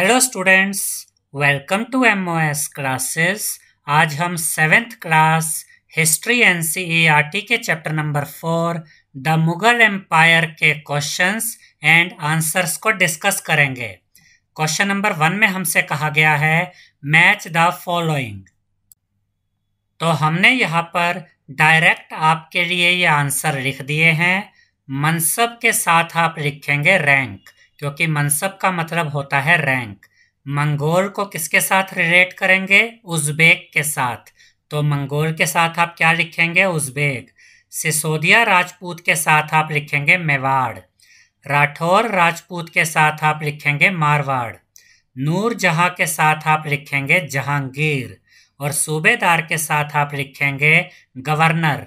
Hello students welcome to M O S classes आज हम seventh class history N C E R T के chapter number four the Mughal empire के questions and answers को discuss करेंगे question number one में हमसे कहा गया है मैच द फॉलोइंग तो हमने यहाँ पर डायरेक्ट आपके लिए ये आंसर लिख दिए हैं मनसब के साथ आप लिखेंगे रैंक क्योंकि मनसब का मतलब होता है रैंक मंगोल को किसके साथ रिलेट करेंगे उज्बेक के साथ तो मंगोल के साथ आप क्या लिखेंगे उज्बेक सिसोदिया राजपूत के साथ आप लिखेंगे मेवाड़ राठौर राजपूत के साथ आप लिखेंगे मारवाड़ नूर जहाँ के साथ आप लिखेंगे जहांगीर और सूबेदार के साथ आप लिखेंगे गवर्नर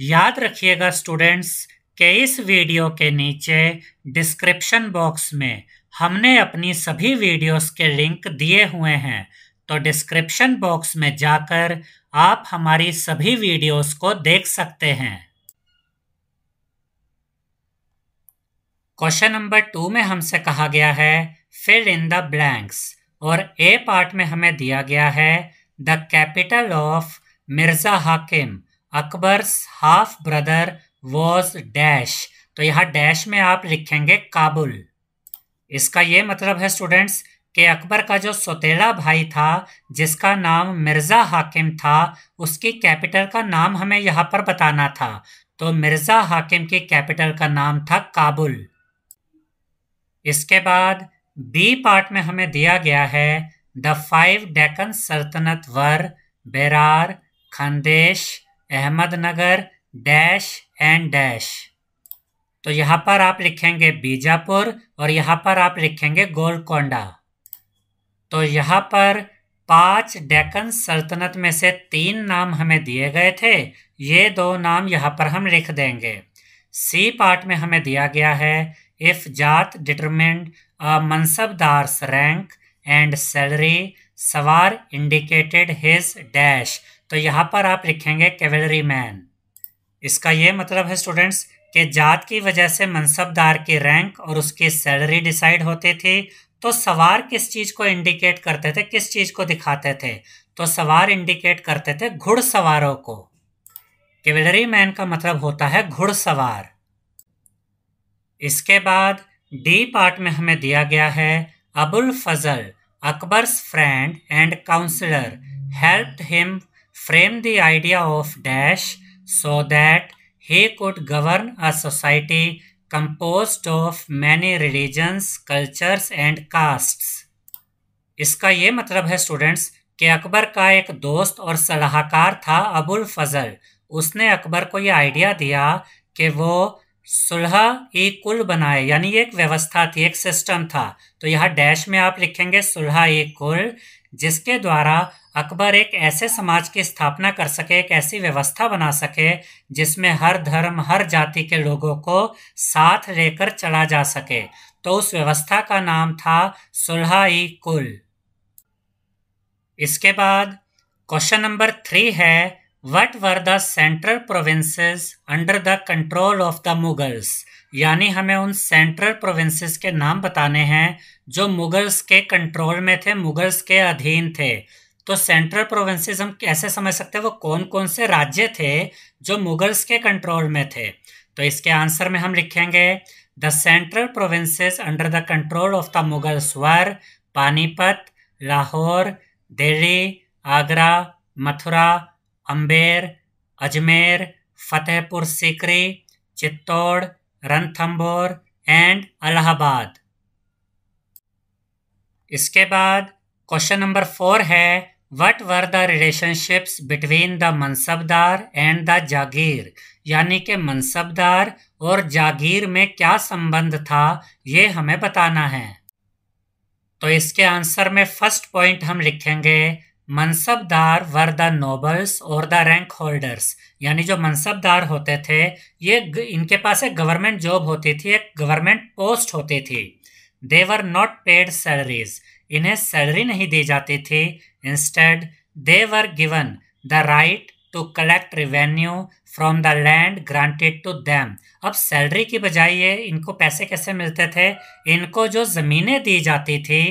याद रखिएगा स्टूडेंट्स कि इस वीडियो के नीचे डिस्क्रिप्शन बॉक्स में हमने अपनी सभी वीडियोस के लिंक दिए हुए हैं तो डिस्क्रिप्शन बॉक्स में जाकर आप हमारी सभी वीडियोस को देख सकते हैं क्वेश्चन नंबर टू में हमसे कहा गया है फिल इन द ब्लैंक्स और ए पार्ट में हमें दिया गया है the capital of Mirza Hakim Akbar's half brother was dash तो यहाँ डैश में आप लिखेंगे काबुल इसका ये मतलब है स्टूडेंट्स कि अकबर का जो सौतेला भाई था जिसका नाम मिर्ज़ा हाकिम था उसकी कैपिटल का नाम हमें यहाँ पर बताना था तो मिर्ज़ा हाकिम की कैपिटल का नाम था काबुल इसके बाद बी पार्ट में हमें दिया गया है द फाइव डेकन सल्तनत were Berar Khandesh Ahmadnagar dash and dash तो यहाँ पर आप लिखेंगे बीजापुर और यहाँ पर आप लिखेंगे गोलकोंडा तो यहाँ पर पांच डेकन सल्तनत में से तीन नाम हमें दिए गए थे ये दो नाम यहाँ पर हम लिख देंगे सी पार्ट में हमें दिया गया है if zat determined mansabdar's rank and salary sawar indicated his dash तो यहाँ पर आप लिखेंगे कैवलरी मैन इसका ये मतलब है स्टूडेंट्स कि जात की वजह से मनसबदार के रैंक और उसकी सैलरी डिसाइड होते थे तो सवार किस चीज़ को इंडिकेट करते थे किस चीज़ को दिखाते थे तो सवार इंडिकेट करते थे घुड़सवारों को कैवलरी मैन का मतलब होता है घुड़सवार इसके बाद डी पार्ट में हमें दिया गया है Abul Fazl Akbar's friend and counsellor help him frame the idea of dash so that he could govern a society composed of many religions, cultures and castes. इसका ये मतलब है स्टूडेंट्स कि अकबर का एक दोस्त और सलाहकार था अबुल फजल उसने अकबर को ये आइडिया दिया कि वो सुलह ई कुल बनाए यानी एक व्यवस्था थी एक सिस्टम था तो यहाँ डैश में आप लिखेंगे सुलह ई कुल जिसके द्वारा अकबर एक ऐसे समाज की स्थापना कर सके एक ऐसी व्यवस्था बना सके जिसमें हर धर्म हर जाति के लोगों को साथ लेकर चला जा सके तो उस व्यवस्था का नाम था सुलहाई कुल इसके बाद क्वेश्चन नंबर थ्री है what were the central provinces under the control of the Mughals यानी हमें उन सेंट्रल प्रोविंसेस के नाम बताने हैं जो मुगल्स के कंट्रोल में थे मुगल्स के अधीन थे तो सेंट्रल प्रोविंसेस हम कैसे समझ सकते हैं वो कौन कौन से राज्य थे जो मुगल्स के कंट्रोल में थे तो इसके आंसर में हम लिखेंगे the central provinces under the control of the Mughals were Panipat Lahore Delhi Agra Mathura Amber Ajmer Fatehpur Sikri Chittor Ranthambore and Allahabad इसके बाद क्वेश्चन नंबर फोर है what were the relationships between the mansabdar and the jagir यानी कि मनसबदार और जागीर में क्या संबंध था ये हमें बताना है तो इसके आंसर में फर्स्ट पॉइंट हम लिखेंगे मनसबदार वर द नोबल्स और द रैंक होल्डर्स यानी जो मनसबदार होते थे ये इनके पास एक गवर्नमेंट जॉब होती थी एक गवर्नमेंट पोस्ट होती थी they were not paid salaries इन्हें सैलरी नहीं दी जाती थी instead they were given the right to collect revenue from the land granted to them अब सैलरी की बजाय ये इनको पैसे कैसे मिलते थे इनको जो ज़मीनें दी जाती थी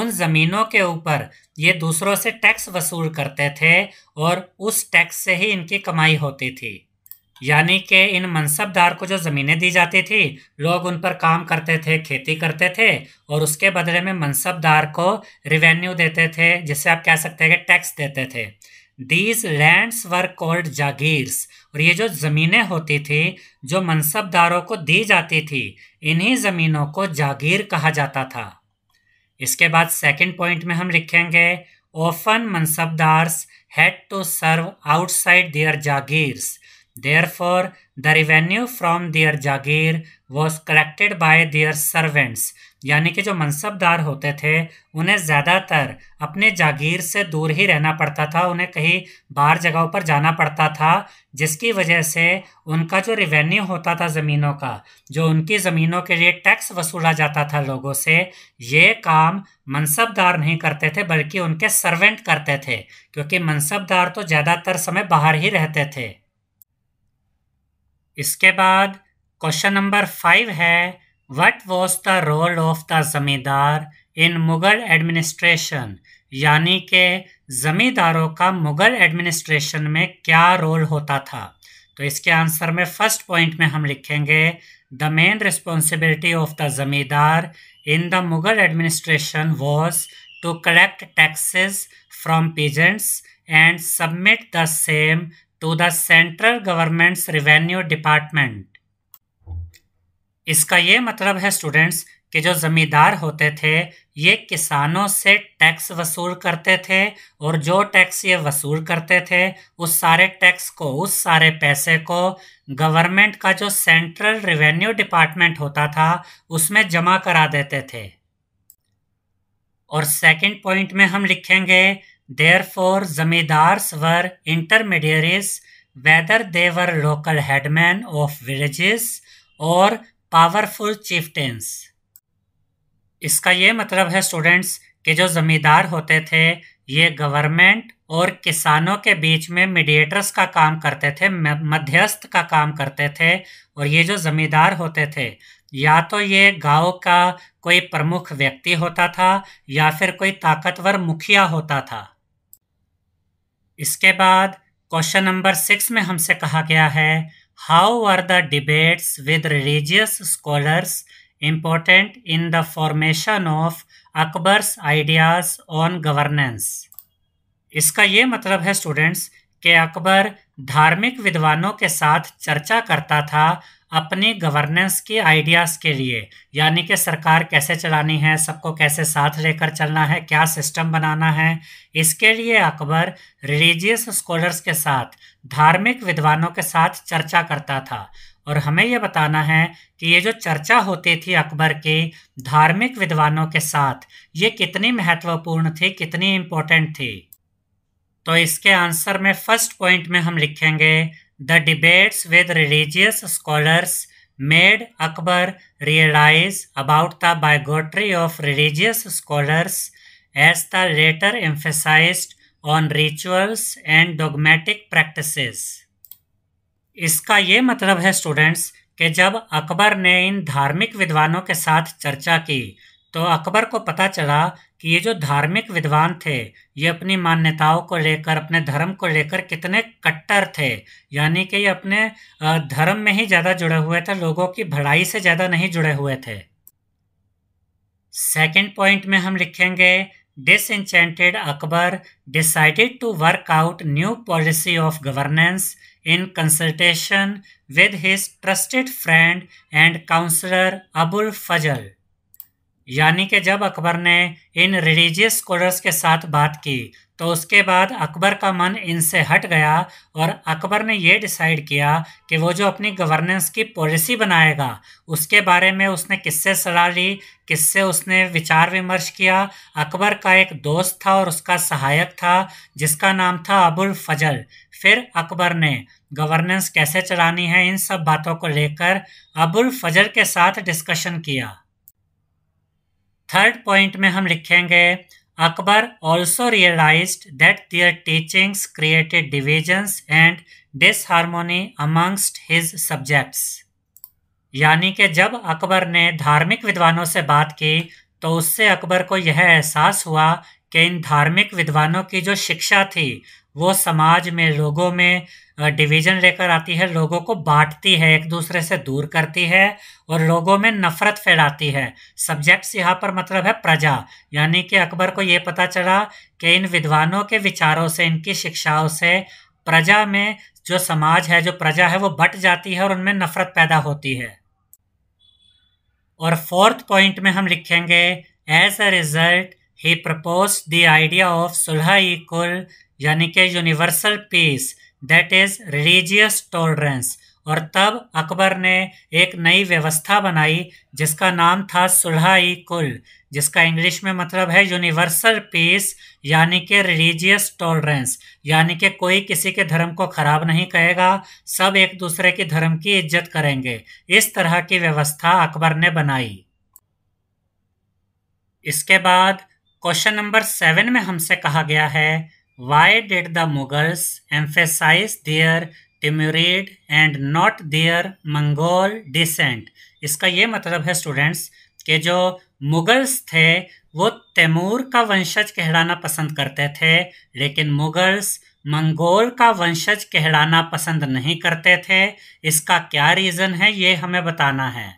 उन ज़मीनों के ऊपर ये दूसरों से टैक्स वसूल करते थे और उस टैक्स से ही इनकी कमाई होती थी यानी कि इन मनसबदार को जो ज़मीनें दी जाती थी लोग उन पर काम करते थे खेती करते थे और उसके बदले में मनसबदार को रिवेन्यू देते थे जिसे आप कह सकते हैं कि टैक्स देते थे these lands were called jagirs और ये जो ज़मीनें होती थी जो मनसबदारों को दी जाती थी इन्हीं ज़मीनों को जागीर कहा जाता था इसके बाद सेकेंड पॉइंट में हम लिखेंगे often mansabdars had to serve outside their jagirs therefore the revenue from their jagir was collected by their servants यानी कि जो मनसबदार होते थे उन्हें ज़्यादातर अपने जागीर से दूर ही रहना पड़ता था उन्हें कहीं बाहर जगहों पर जाना पड़ता था जिसकी वजह से उनका जो रिवेन्यू होता था ज़मीनों का जो उनकी ज़मीनों के लिए टैक्स वसूला जाता था लोगों से ये काम मनसबदार नहीं करते थे बल्कि उनके सर्वेंट करते थे क्योंकि मनसबदार तो ज़्यादातर समय बाहर ही रहते थे इसके बाद क्वेश्चन नंबर फाइव है what was the role of the zamindar in Mughal administration यानी कि ज़मींदारों का मुग़ल एडमिनिस्ट्रेशन में क्या रोल होता था तो इसके आंसर में फर्स्ट पॉइंट में हम लिखेंगे the main responsibility of the zamindar in the Mughal administration was to collect taxes from peasants and submit the same to the central government's revenue department इसका ये मतलब है स्टूडेंट्स कि जो ज़मींदार होते थे ये किसानों से टैक्स वसूल करते थे और जो टैक्स ये वसूल करते थे उस सारे टैक्स को उस सारे पैसे को गवर्नमेंट का जो सेंट्रल रिवेन्यू डिपार्टमेंट होता था उसमें जमा करा देते थे और सेकंड पॉइंट में हम लिखेंगे Therefore, zamindars were intermediaries, whether they were local headmen of villages or powerful chieftains. इसका ये मतलब है स्टूडेंट्स कि जो ज़मींदार होते थे ये गवर्नमेंट और किसानों के बीच में मीडिएटर्स का काम करते थे मध्यस्थ का काम करते थे और ये जो ज़मींदार होते थे या तो ये गांव का कोई प्रमुख व्यक्ति होता था या फिर कोई ताकतवर मुखिया होता था इसके बाद क्वेश्चन नंबर सिक्स में हमसे कहा गया है how are the debates with religious scholars important in the formation of Akbar's ideas on governance इसका ये मतलब है स्टूडेंट्स कि अकबर धार्मिक विद्वानों के साथ चर्चा करता था अपने गवर्नेंस के आइडियाज़ के लिए यानी कि सरकार कैसे चलानी है सबको कैसे साथ लेकर चलना है क्या सिस्टम बनाना है इसके लिए अकबर रिलीजियस स्कॉलर्स के साथ धार्मिक विद्वानों के साथ चर्चा करता था और हमें यह बताना है कि ये जो चर्चा होती थी अकबर के धार्मिक विद्वानों के साथ ये कितनी महत्वपूर्ण थी कितनी इम्पोर्टेंट थी तो इसके आंसर में फर्स्ट पॉइंट में हम लिखेंगे The debates with religious scholars made Akbar realize about the bigotry of religious scholars as the latter emphasized on rituals and dogmatic practices. इसका ये मतलब है स्टूडेंट्स कि जब अकबर ने इन धार्मिक विद्वानों के साथ चर्चा की तो अकबर को पता चला कि ये जो धार्मिक विद्वान थे ये अपनी मान्यताओं को लेकर अपने धर्म को लेकर कितने कट्टर थे यानी कि ये अपने धर्म में ही ज़्यादा जुड़े हुए थे लोगों की भलाई से ज़्यादा नहीं जुड़े हुए थे सेकेंड पॉइंट में हम लिखेंगे डिसइंटेड Akbar decided to work out new policy of governance in consultation with his trusted friend and counsellor Abul Fazl यानी कि जब अकबर ने इन रिलीजियस स्कॉलर्स के साथ बात की तो उसके बाद अकबर का मन इनसे हट गया और अकबर ने यह डिसाइड किया कि वो जो अपनी गवर्नेंस की पॉलिसी बनाएगा उसके बारे में उसने किससे सलाह ली किससे उसने विचार विमर्श किया अकबर का एक दोस्त था और उसका सहायक था जिसका नाम था अबुल फजल फिर अकबर ने गवर्नेंस कैसे चलानी है इन सब बातों को लेकर अबुल फजल के साथ डिस्कशन किया थर्ड पॉइंट में हम लिखेंगे Akbar also realise that their teachings created divisions and disharmony amongst his subjects यानी कि जब अकबर ने धार्मिक विद्वानों से बात की तो उससे अकबर को यह एहसास हुआ कि इन धार्मिक विद्वानों की जो शिक्षा थी वो समाज में लोगों में डिवीजन लेकर आती है लोगों को बांटती है एक दूसरे से दूर करती है और लोगों में नफरत फैलाती है सब्जेक्ट्स यहाँ पर मतलब है प्रजा यानी कि अकबर को ये पता चला कि इन विद्वानों के विचारों से इनकी शिक्षाओं से प्रजा में जो समाज है जो प्रजा है वो बट जाती है और उनमें नफरत पैदा होती है और फोर्थ पॉइंट में हम लिखेंगे as a result he propose the idea of sulh kul यानी कि universal peace that is religious tolerance और तब अकबर ने एक नई व्यवस्था बनाई जिसका नाम था सुलह कुल जिसका इंग्लिश में मतलब है यूनिवर्सल पीस यानी कि रिलीजियस टॉलरेंस यानी कि कोई किसी के धर्म को खराब नहीं कहेगा सब एक दूसरे के धर्म की इज्जत करेंगे इस तरह की व्यवस्था अकबर ने बनाई इसके बाद क्वेश्चन नंबर सेवन में हमसे कहा गया है why did the Mughals emphasise their Timurid and not their Mongol descent इसका ये मतलब है स्टूडेंट्स के जो मुगल्स थे वो तैमूर का वंशज कहलाना पसंद करते थे लेकिन मुगल्स मंगोल का वंशज कहलाना पसंद नहीं करते थे इसका क्या रीज़न है ये हमें बताना है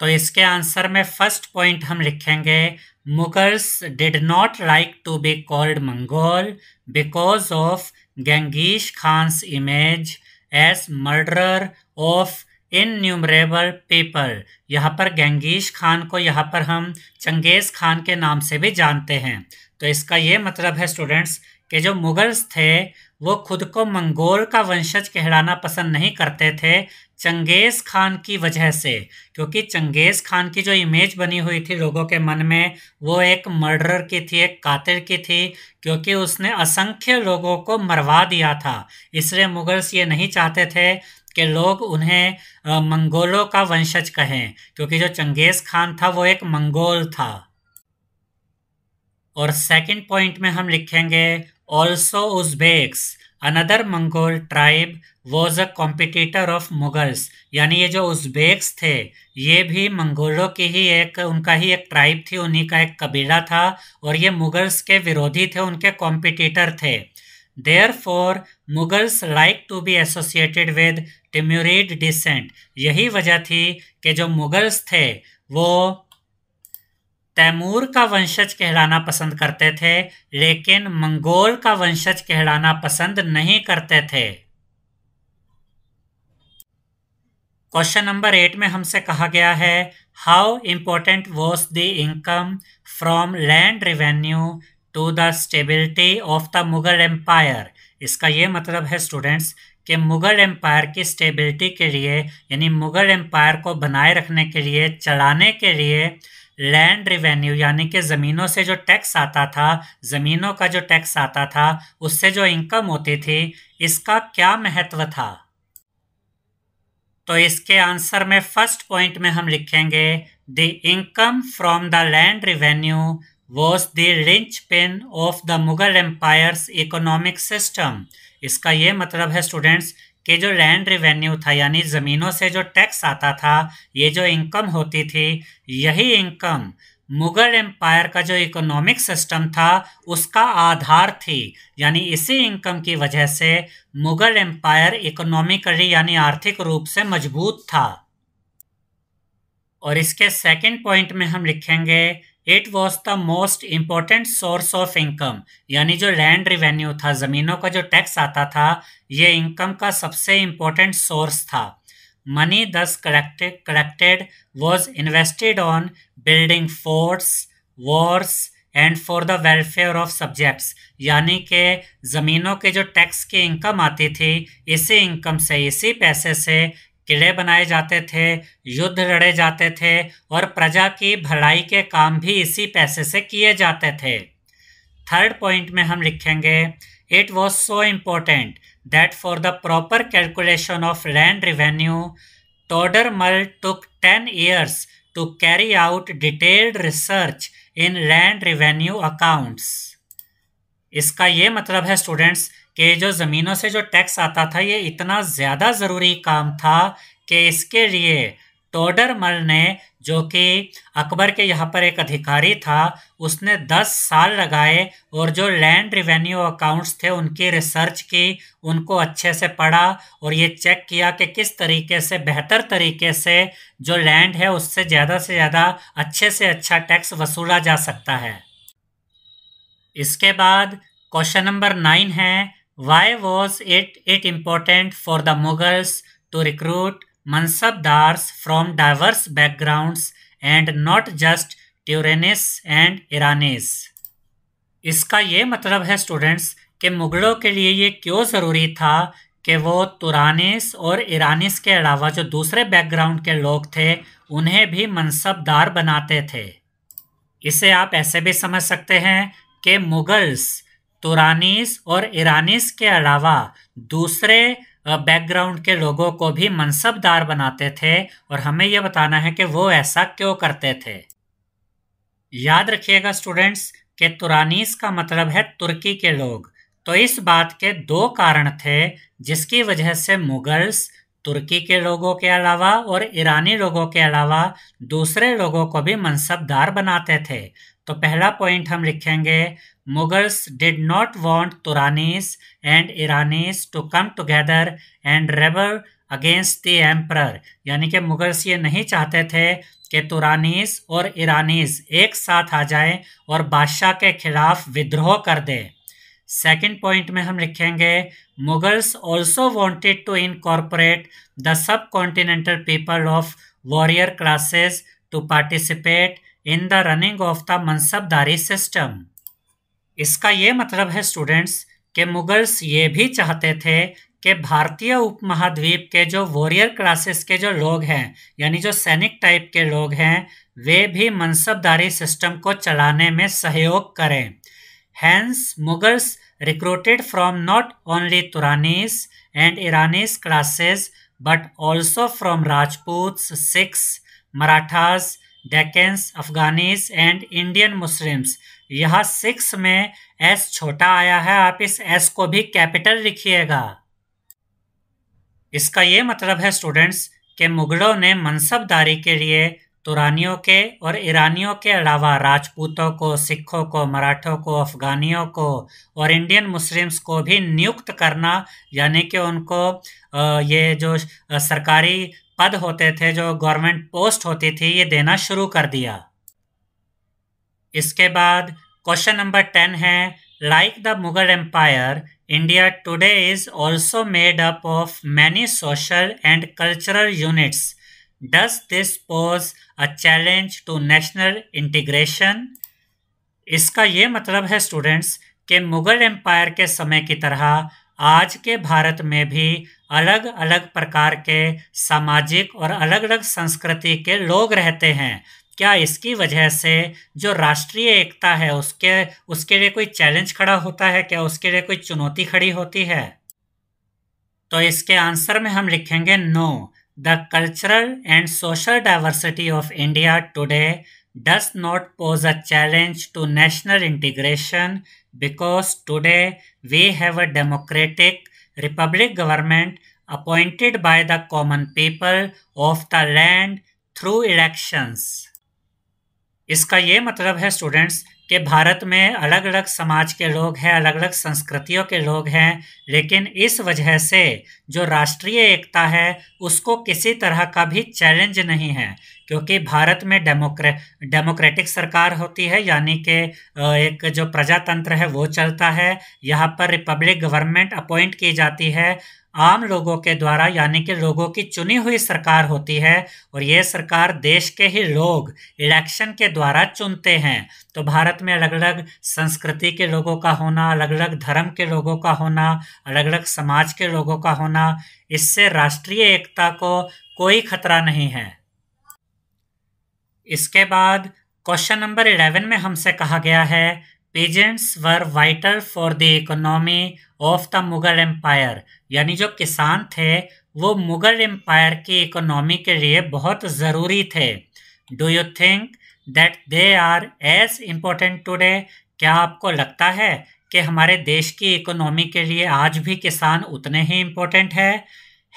तो इसके आंसर में फर्स्ट पॉइंट हम लिखेंगे Mughals did not like to be called Mongol because of Genghis Khan's image as murder of innumerable people यहाँ पर गेंगीश खान को यहाँ पर हम चंगेज खान के नाम से भी जानते हैं तो इसका ये मतलब है स्टूडेंट्स के जो मुगल्स थे वो खुद को मंगोल का वंशज कहलाना पसंद नहीं करते थे चंगेज़ खान की वजह से क्योंकि चंगेज़ खान की जो इमेज बनी हुई थी लोगों के मन में वो एक मर्डर की थी एक कातिल की थी क्योंकि उसने असंख्य लोगों को मरवा दिया था इसलिए मुगल्स ये नहीं चाहते थे कि लोग उन्हें मंगोलों का वंशज कहें क्योंकि जो चंगेज़ खान था वो एक मंगोल था और सेकंड पॉइंट में हम लिखेंगे Also Uzbeks. Another Mongol tribe was a competitor of Mughals यानी ये जो उज्बेक्स थे ये भी मंगोलों की ही एक उनका ही एक ट्राइब थी उन्हीं का एक कबीला था और ये मुगल्स के विरोधी थे उनके कॉम्पिटिटर थे therefore Mughals like to be associated with Timurid descent यही वजह थी कि जो मुगल्स थे वो तैमूर का वंशज कहलाना पसंद करते थे लेकिन मंगोल का वंशज कहलाना पसंद नहीं करते थे क्वेश्चन नंबर एट में हमसे कहा गया है how important was the income from land revenue to the stability of the Mughal empire इसका ये मतलब है स्टूडेंट्स कि मुगल एम्पायर की स्टेबिलिटी के लिए यानी मुगल एम्पायर को बनाए रखने के लिए चलाने के लिए लैंड रिवेन्यू यानी कि ज़मीनों से जो टैक्स आता था ज़मीनों का जो टैक्स आता था उससे जो इनकम होती थी इसका क्या महत्व था तो इसके आंसर में फर्स्ट पॉइंट में हम लिखेंगे the income from the land revenue was the linchpin of the Mughal empire economic system इसका ये मतलब है स्टूडेंट्स कि जो लैंड रिवेन्यू था यानी ज़मीनों से जो टैक्स आता था ये जो इनकम होती थी यही इनकम मुगल एम्पायर का जो इकोनॉमिक सिस्टम था उसका आधार थी यानी इसी इनकम की वजह से मुगल एम्पायर इकोनॉमिकली यानी आर्थिक रूप से मजबूत था और इसके सेकंड पॉइंट में हम लिखेंगे it was the most important source of income यानी जो लैंड रिवेन्यू था ज़मीनों का जो टैक्स आता था ये इनकम का सबसे इम्पोर्टेंट सोर्स था money thus collected collected was invested on building forts wars and for the welfare of subjects यानी कि ज़मीनों के जो टैक्स की इनकम आती थी इसी इनकम से इसी पैसे से किले बनाए जाते थे युद्ध लड़े जाते थे और प्रजा की भलाई के काम भी इसी पैसे से किए जाते थे थर्ड पॉइंट में हम लिखेंगे it was so important that for the proper calculation of land revenue Todarmal took ten years to carry out detailed research in land revenue accounts इसका ये मतलब है स्टूडेंट्स कि जो ज़मीनों से जो टैक्स आता था ये इतना ज़्यादा ज़रूरी काम था कि इसके लिए टोडरमल ने जो कि अकबर के यहाँ पर एक अधिकारी था उसने 10 साल लगाए और जो लैंड रिवेन्यू अकाउंट्स थे उनकी रिसर्च की उनको अच्छे से पढ़ा और ये चेक किया कि किस तरीके से बेहतर तरीके से जो लैंड है उससे ज़्यादा से ज़्यादा अच्छे से अच्छा टैक्स वसूला जा सकता है इसके बाद क्वेश्चन नंबर नाइन है Why was it, it important for the Mughals to recruit mansabdars from diverse backgrounds and not just Turanis and Iranis इसका ये मतलब है स्टूडेंट्स कि मुगलों के लिए ये क्यों ज़रूरी था कि वो तुरानिस और ईरानिस के अलावा जो दूसरे बैकग्राउंड के लोग थे उन्हें भी मनसबदार बनाते थे इसे आप ऐसे भी समझ सकते हैं कि मुगल्स तुरानीस और ईरानीस के अलावा दूसरे बैकग्राउंड के लोगों को भी मनसबदार बनाते थे और हमें यह बताना है कि वो ऐसा क्यों करते थे याद रखिएगा स्टूडेंट्स के तुरानीस का मतलब है तुर्की के लोग तो इस बात के दो कारण थे जिसकी वजह से मुगल्स तुर्की के लोगों के अलावा और ईरानी लोगों के अलावा दूसरे लोगों को भी मनसबदार बनाते थे तो पहला पॉइंट हम लिखेंगे Mughals did not want Turanis and Iranis to come together and rebel against the emperor यानी कि मुगल्स ये नहीं चाहते थे कि तुरानीस और ईरानीस एक साथ आ जाएं और बादशाह के खिलाफ विद्रोह कर दें सेकेंड पॉइंट में हम लिखेंगे Mughals also wanted to incorporate the subcontinental people of warrior classes to participate in the running of the mansabdari system इसका ये मतलब है स्टूडेंट्स कि मुगल्स ये भी चाहते थे कि भारतीय उपमहाद्वीप के जो वॉरियर क्लासेस के जो लोग हैं यानी जो सैनिक टाइप के लोग हैं वे भी मनसबदारी सिस्टम को चलाने में सहयोग करें hence Mughals recruited from not only Turanis and Iranis classes but also from Rajput Sikhs Marathas Deccanis Afghanis and Indian Muslims यहाँ सिक्स में एस छोटा आया है आप इस एस को भी कैपिटल लिखिएगा इसका ये मतलब है स्टूडेंट्स कि मुगलों ने मनसबदारी के लिए तुरानियों के और ईरानियों के अलावा राजपूतों को सिखों को मराठों को अफ़गानियों को और इंडियन मुस्लिम्स को भी नियुक्त करना यानी कि उनको ये जो सरकारी पद होते थे जो गवर्नमेंट पोस्ट होती थी ये देना शुरू कर दिया इसके बाद क्वेश्चन नंबर टेन है like the Mughal empire India today is also made up of many social and cultural units does this pose a challenge to national integration इसका ये मतलब है स्टूडेंट्स कि मुगल एम्पायर के समय की तरह आज के भारत में भी अलग अलग प्रकार के सामाजिक और अलग अलग संस्कृति के लोग रहते हैं क्या इसकी वजह से जो राष्ट्रीय एकता है उसके उसके लिए कोई चैलेंज खड़ा होता है क्या उसके लिए कोई चुनौती खड़ी होती है तो इसके आंसर में हम लिखेंगे no the cultural and social diversity of India today does not pose a challenge to national integration because today we have a democratic republic government appointed by the common people of the land through elections इसका ये मतलब है students कि भारत में अलग अलग समाज के लोग हैं अलग अलग संस्कृतियों के लोग हैं लेकिन इस वजह से जो राष्ट्रीय एकता है उसको किसी तरह का भी चैलेंज नहीं है क्योंकि भारत में डेमोक्रे डेमोक्रेटिक सरकार होती है यानी कि एक जो प्रजातंत्र है वो चलता है यहाँ पर रिपब्लिक गवर्नमेंट अपॉइंट की जाती है आम लोगों के द्वारा यानी कि लोगों की चुनी हुई सरकार होती है और ये सरकार देश के ही लोग इलेक्शन के द्वारा चुनते हैं तो भारत में अलग अलग संस्कृति के लोगों का होना अलग अलग धर्म के लोगों का होना अलग अलग समाज के लोगों का होना इससे राष्ट्रीय एकता को कोई खतरा नहीं है इसके बाद क्वेश्चन नंबर इलेवन में हमसे कहा गया है peasants were vital for the economy of the Mughal empire यानी जो किसान थे वो मुगल एम्पायर की इकोनॉमी के लिए बहुत ज़रूरी थे do you think that they are as important today क्या आपको लगता है कि हमारे देश की इकोनॉमी के लिए आज भी किसान उतने ही इम्पोर्टेंट है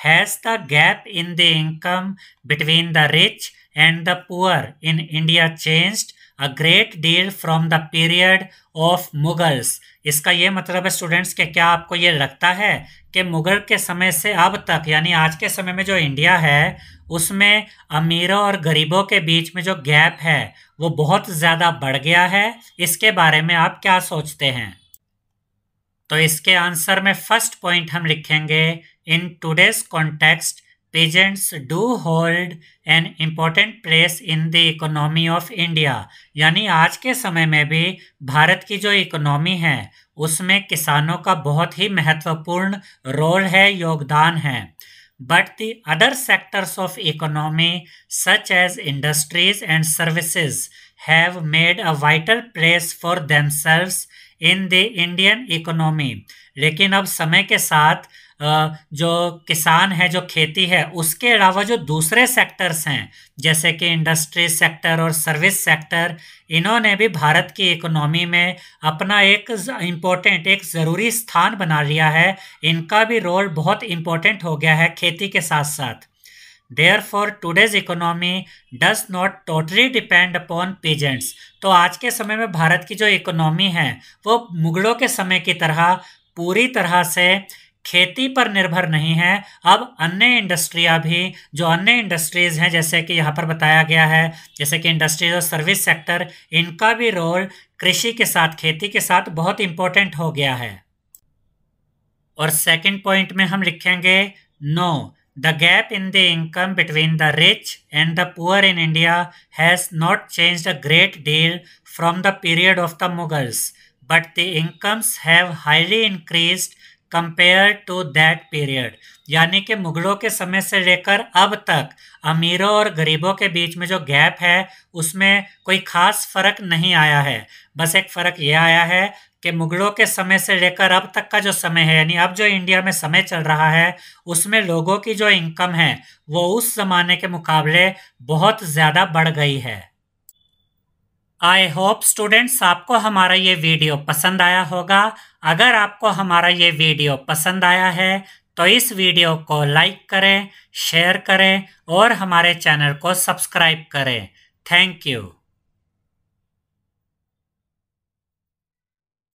has the gap in the income between the rich and the poor in India changed a great deal from the period of Mughals इसका ये मतलब है स्टूडेंट्स के क्या आपको ये लगता है कि मुगल के समय से अब तक यानी आज के समय में जो इंडिया है उसमें अमीरों और गरीबों के बीच में जो गैप है वो बहुत ज़्यादा बढ़ गया है इसके बारे में आप क्या सोचते हैं तो इसके आंसर में फर्स्ट पॉइंट हम लिखेंगे in today's context peasants do hold an important place in the economy of India यानी आज के समय में भी भारत की जो इकोनॉमी है उसमें किसानों का बहुत ही महत्वपूर्ण रोल है योगदान है but the other sectors of economy such as industries and services have made a vital place for themselves in the Indian economy लेकिन अब समय के साथ जो किसान है जो खेती है उसके अलावा जो दूसरे सेक्टर्स हैं जैसे कि इंडस्ट्री सेक्टर और सर्विस सेक्टर इन्होंने भी भारत की इकोनॉमी में अपना एक इम्पोर्टेंट एक ज़रूरी स्थान बना लिया है इनका भी रोल बहुत इम्पोर्टेंट हो गया है खेती के साथ साथ therefore today's economy does not totally depend upon peasants तो आज के समय में भारत की जो इकोनॉमी है वो मुगलों के समय की तरह पूरी तरह से खेती पर निर्भर नहीं है अब अन्य इंडस्ट्रियाँ भी जो अन्य इंडस्ट्रीज हैं जैसे कि यहाँ पर बताया गया है जैसे कि इंडस्ट्रीज और सर्विस सेक्टर इनका भी रोल कृषि के साथ खेती के साथ बहुत इंपॉर्टेंट हो गया है और सेकंड पॉइंट में हम लिखेंगे no the gap in the income between the rich and the poor in India has not change a great deal from the period of the Mughals but the incomes have highly increased compare to that period यानी कि मुगलों के समय से लेकर अब तक अमीरों और गरीबों के बीच में जो गैप है उसमें कोई ख़ास फ़र्क नहीं आया है बस एक फ़र्क यह आया है कि मुगलों के समय से लेकर अब तक का जो समय है यानी अब जो इंडिया में समय चल रहा है उसमें लोगों की जो इनकम है वो उस ज़माने के मुकाबले बहुत ज़्यादा बढ़ गई है आई होप स्टूडेंट्स आपको हमारा ये वीडियो पसंद आया होगा अगर आपको हमारा ये वीडियो पसंद आया है तो इस वीडियो को लाइक करें शेयर करें और हमारे चैनल को सब्सक्राइब करें थैंक यू